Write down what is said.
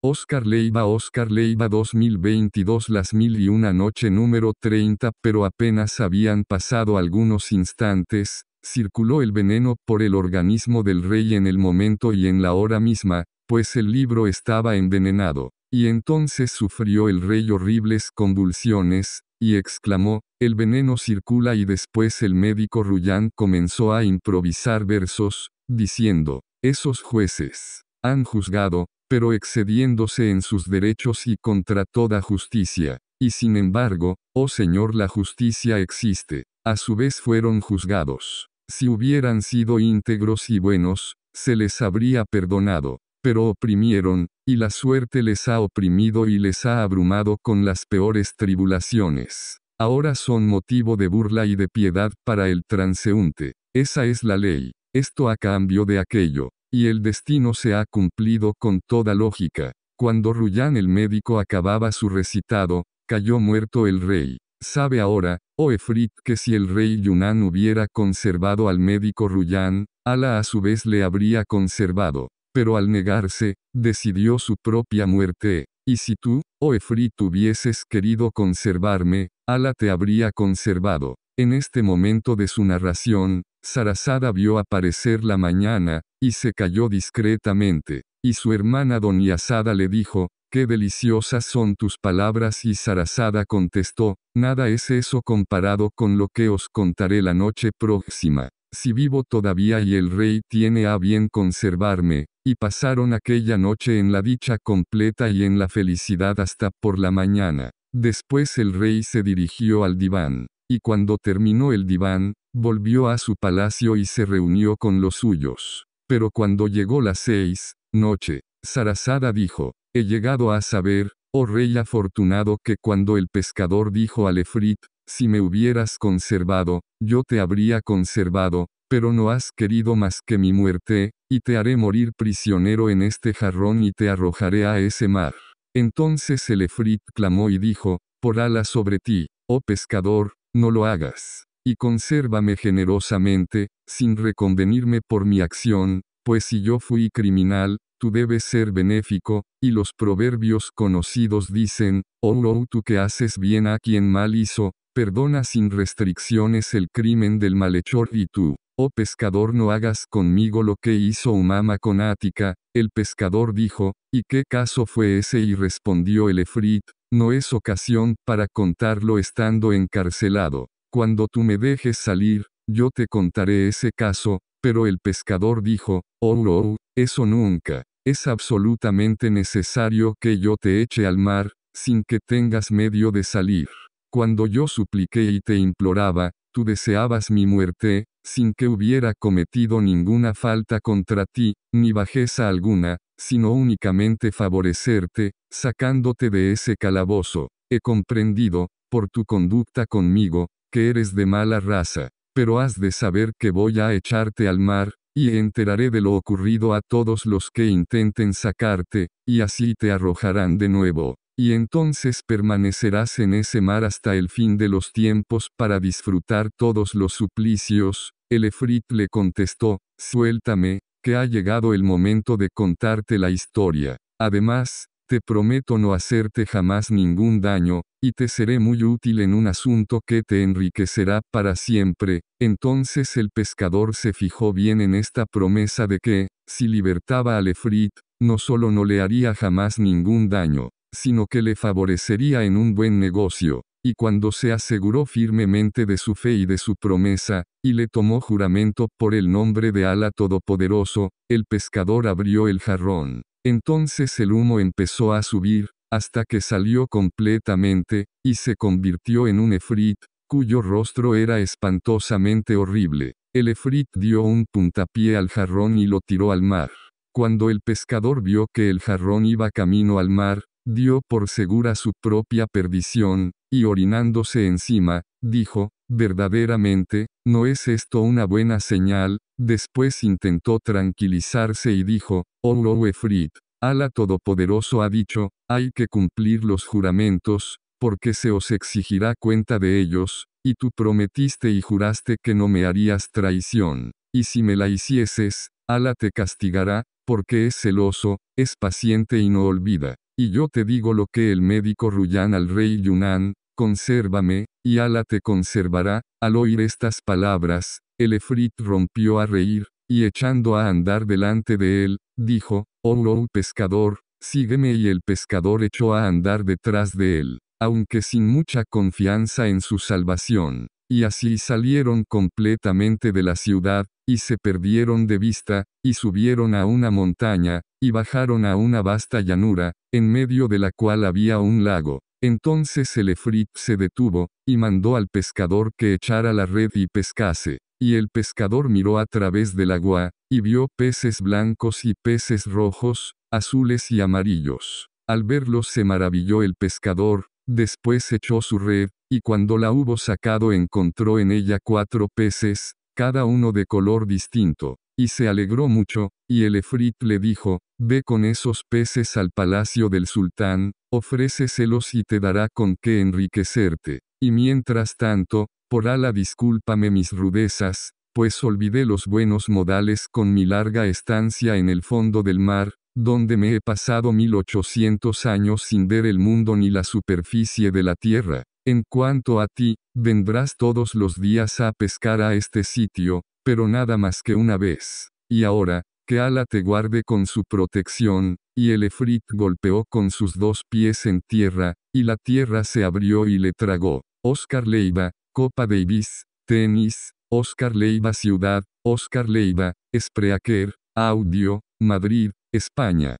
Oscar Leiva Oscar Leiva 2022 Las mil y una noche número 30 pero apenas habían pasado algunos instantes, circuló el veneno por el organismo del rey en el momento y en la hora misma, pues el libro estaba envenenado, y entonces sufrió el rey horribles convulsiones, y exclamó, el veneno circula y después el médico Ruyán comenzó a improvisar versos, diciendo, esos jueces han juzgado, pero excediéndose en sus derechos y contra toda justicia. Y sin embargo, oh Señor, la justicia existe. A su vez fueron juzgados. Si hubieran sido íntegros y buenos, se les habría perdonado. Pero oprimieron, y la suerte les ha oprimido y les ha abrumado con las peores tribulaciones. Ahora son motivo de burla y de piedad para el transeúnte. Esa es la ley. Esto a cambio de aquello. Y el destino se ha cumplido con toda lógica. Cuando Ruyán el médico acababa su recitado, cayó muerto el rey. Sabe ahora, oh Efrit, que si el rey Yunnan hubiera conservado al médico Ruyán, Ala a su vez le habría conservado. Pero al negarse, decidió su propia muerte. Y si tú, oh Efrit, hubieses querido conservarme, Ala te habría conservado. En este momento de su narración, Sarasada vio aparecer la mañana, y se cayó discretamente, y su hermana doña le dijo, Qué deliciosas son tus palabras y Sarasada contestó, Nada es eso comparado con lo que os contaré la noche próxima. Si vivo todavía y el rey tiene a bien conservarme, y pasaron aquella noche en la dicha completa y en la felicidad hasta por la mañana. Después el rey se dirigió al diván, y cuando terminó el diván, Volvió a su palacio y se reunió con los suyos. Pero cuando llegó las seis, noche, Sarasada dijo, he llegado a saber, oh rey afortunado, que cuando el pescador dijo al Efrit, si me hubieras conservado, yo te habría conservado, pero no has querido más que mi muerte, y te haré morir prisionero en este jarrón y te arrojaré a ese mar. Entonces el Efrit clamó y dijo, por ala sobre ti, oh pescador, no lo hagas y consérvame generosamente, sin reconvenirme por mi acción, pues si yo fui criminal, tú debes ser benéfico, y los proverbios conocidos dicen, oh, oh tú que haces bien a quien mal hizo, perdona sin restricciones el crimen del malhechor y tú, oh pescador no hagas conmigo lo que hizo Umama con Ática, el pescador dijo, ¿y qué caso fue ese? y respondió el efrit, no es ocasión para contarlo estando encarcelado. Cuando tú me dejes salir, yo te contaré ese caso, pero el pescador dijo, oh, oh, eso nunca, es absolutamente necesario que yo te eche al mar, sin que tengas medio de salir. Cuando yo supliqué y te imploraba, tú deseabas mi muerte, sin que hubiera cometido ninguna falta contra ti, ni bajeza alguna, sino únicamente favorecerte, sacándote de ese calabozo. He comprendido, por tu conducta conmigo, que eres de mala raza, pero has de saber que voy a echarte al mar, y enteraré de lo ocurrido a todos los que intenten sacarte, y así te arrojarán de nuevo, y entonces permanecerás en ese mar hasta el fin de los tiempos para disfrutar todos los suplicios. El Efrit le contestó, suéltame, que ha llegado el momento de contarte la historia. Además, te prometo no hacerte jamás ningún daño, y te seré muy útil en un asunto que te enriquecerá para siempre. Entonces el pescador se fijó bien en esta promesa de que, si libertaba al Efrit, no solo no le haría jamás ningún daño, sino que le favorecería en un buen negocio. Y cuando se aseguró firmemente de su fe y de su promesa, y le tomó juramento por el nombre de Ala Todopoderoso, el pescador abrió el jarrón. Entonces el humo empezó a subir, hasta que salió completamente, y se convirtió en un efrit, cuyo rostro era espantosamente horrible. El efrit dio un puntapié al jarrón y lo tiró al mar. Cuando el pescador vio que el jarrón iba camino al mar, dio por segura su propia perdición, y orinándose encima, dijo, Verdaderamente, ¿no es esto una buena señal? Después intentó tranquilizarse y dijo, Oh, oh, oh Efrit, Ala Todopoderoso ha dicho, hay que cumplir los juramentos, porque se os exigirá cuenta de ellos, y tú prometiste y juraste que no me harías traición, y si me la hicieses, Ala te castigará, porque es celoso, es paciente y no olvida. Y yo te digo lo que el médico Ruyan al rey Yunán, consérvame, y Ala te conservará. Al oír estas palabras, el efrit rompió a reír, y echando a andar delante de él, dijo, oh, oh, oh pescador, sígueme y el pescador echó a andar detrás de él, aunque sin mucha confianza en su salvación. Y así salieron completamente de la ciudad, y se perdieron de vista, y subieron a una montaña, y bajaron a una vasta llanura, en medio de la cual había un lago. Entonces el efrit se detuvo, y mandó al pescador que echara la red y pescase. Y el pescador miró a través del agua, y vio peces blancos y peces rojos, azules y amarillos. Al verlos se maravilló el pescador, después echó su red, y cuando la hubo sacado encontró en ella cuatro peces, cada uno de color distinto. Y se alegró mucho, y el efrit le dijo, Ve con esos peces al palacio del sultán, ofréceselos y te dará con qué enriquecerte. Y mientras tanto, por ala discúlpame mis rudezas, pues olvidé los buenos modales con mi larga estancia en el fondo del mar, donde me he pasado 1800 años sin ver el mundo ni la superficie de la tierra. En cuanto a ti, vendrás todos los días a pescar a este sitio, pero nada más que una vez. Y ahora, que Ala te guarde con su protección, y el efrit golpeó con sus dos pies en tierra, y la tierra se abrió y le tragó. Oscar Leiva, Copa Davis, Tenis, Oscar Leiva Ciudad, Oscar Leiva, Spreaker, Audio, Madrid, España.